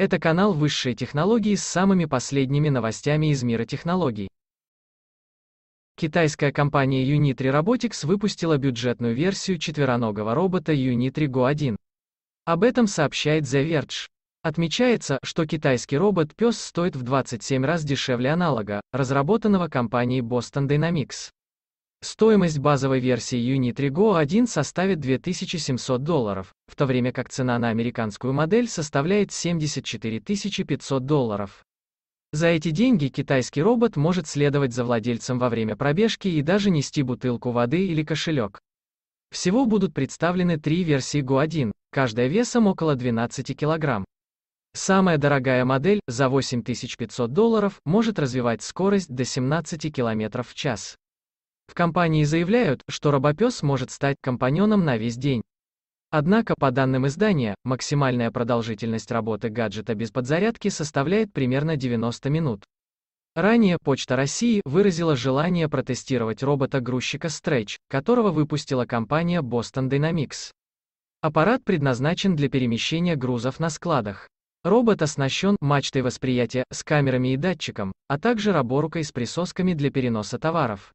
Это канал высшей технологии с самыми последними новостями из мира технологий. Китайская компания Unitri Robotics выпустила бюджетную версию четвероногого робота Unitri Go1. Об этом сообщает The Verge. Отмечается, что китайский робот-пес стоит в 27 раз дешевле аналога, разработанного компанией Boston Dynamics. Стоимость базовой версии Unity Go 1 составит 2700 долларов, в то время как цена на американскую модель составляет 74500 долларов. За эти деньги китайский робот может следовать за владельцем во время пробежки и даже нести бутылку воды или кошелек. Всего будут представлены три версии Go1, каждая весом около 12 килограмм. Самая дорогая модель за 8500 долларов может развивать скорость до 17 км в час. В компании заявляют, что робопес может стать компаньоном на весь день. Однако, по данным издания, максимальная продолжительность работы гаджета без подзарядки составляет примерно 90 минут. Ранее Почта России выразила желание протестировать робота-грузчика Stretch, которого выпустила компания Boston Dynamics. Аппарат предназначен для перемещения грузов на складах. Робот оснащен мачтой восприятия с камерами и датчиком, а также раборукой с присосками для переноса товаров.